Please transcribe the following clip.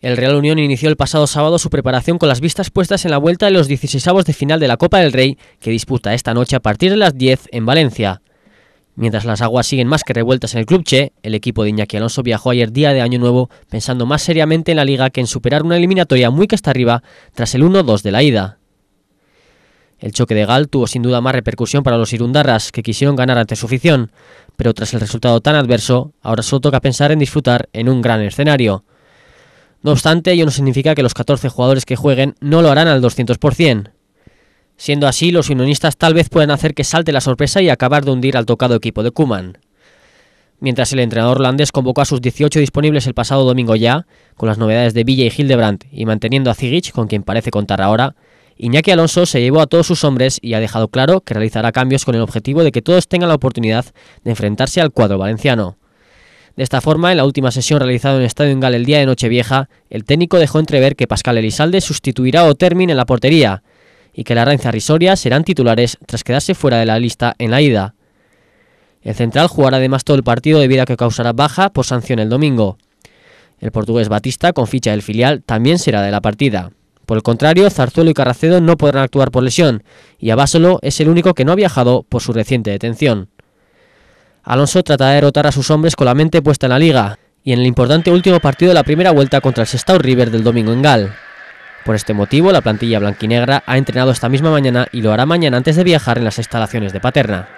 El Real Unión inició el pasado sábado su preparación con las vistas puestas en la vuelta de los 16 de final de la Copa del Rey, que disputa esta noche a partir de las 10 en Valencia. Mientras las aguas siguen más que revueltas en el Club Che, el equipo de Iñaki Alonso viajó ayer día de Año Nuevo pensando más seriamente en la liga que en superar una eliminatoria muy casta arriba tras el 1-2 de la ida. El choque de Gal tuvo sin duda más repercusión para los irundarras, que quisieron ganar ante su afición, pero tras el resultado tan adverso, ahora solo toca pensar en disfrutar en un gran escenario. No obstante, ello no significa que los 14 jugadores que jueguen no lo harán al 200%. Siendo así, los unionistas tal vez puedan hacer que salte la sorpresa y acabar de hundir al tocado equipo de Kuman. Mientras el entrenador holandés convocó a sus 18 disponibles el pasado domingo ya, con las novedades de Villa y Hildebrandt, y manteniendo a Zigic, con quien parece contar ahora, Iñaki Alonso se llevó a todos sus hombres y ha dejado claro que realizará cambios con el objetivo de que todos tengan la oportunidad de enfrentarse al cuadro valenciano. De esta forma, en la última sesión realizada en el Estadio Engal el día de Nochevieja, el técnico dejó entrever que Pascal Elizalde sustituirá o Otermin en la portería y que Larraín Risoria serán titulares tras quedarse fuera de la lista en la ida. El central jugará además todo el partido debido a que causará baja por sanción el domingo. El portugués Batista, con ficha del filial, también será de la partida. Por el contrario, Zarzuelo y Carracedo no podrán actuar por lesión, y Abásolo es el único que no ha viajado por su reciente detención. Alonso trata de derrotar a sus hombres con la mente puesta en la liga y en el importante último partido de la primera vuelta contra el Sestao River del domingo en Gal. Por este motivo, la plantilla blanquinegra ha entrenado esta misma mañana y lo hará mañana antes de viajar en las instalaciones de Paterna.